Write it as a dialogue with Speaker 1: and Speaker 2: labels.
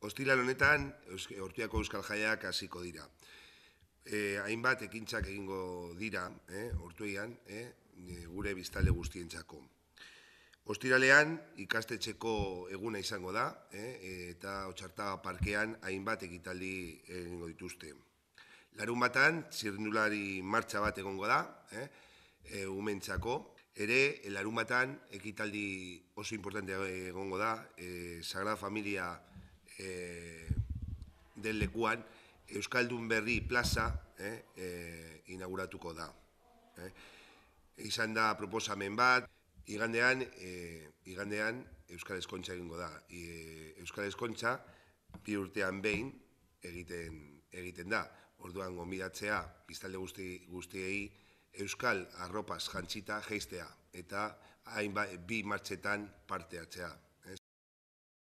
Speaker 1: Ostila honetan, Hortiako Euskal Jaiak hasiko dira. E, hainbat ekintzak egingo dira, eh, Hortuian, eh, e, gure biztale guztientzako. Ostiralean ikastetxeko eguna izango da, eh, eta Otsarta parkean hainbat ekitaldi egingo dituzte. Larun batan, txirrindulari martxa bat egongo da, eh, umentzako. Ere, larun batan, ekitaldi oso importantea egongo da, eh, Sagrada Familia e, eh, den lekuan Euskaldun Berri Plaza e, inauguratuko da. E, izan da proposamen bat, igandean, e, igandean Euskal Eskontza egingo da. E, Euskal Eskontza bi urtean behin egiten, egiten da. Orduan gombidatzea, biztalde guzti, guztiei, Euskal arropaz jantzita geistea eta hain bi martxetan parte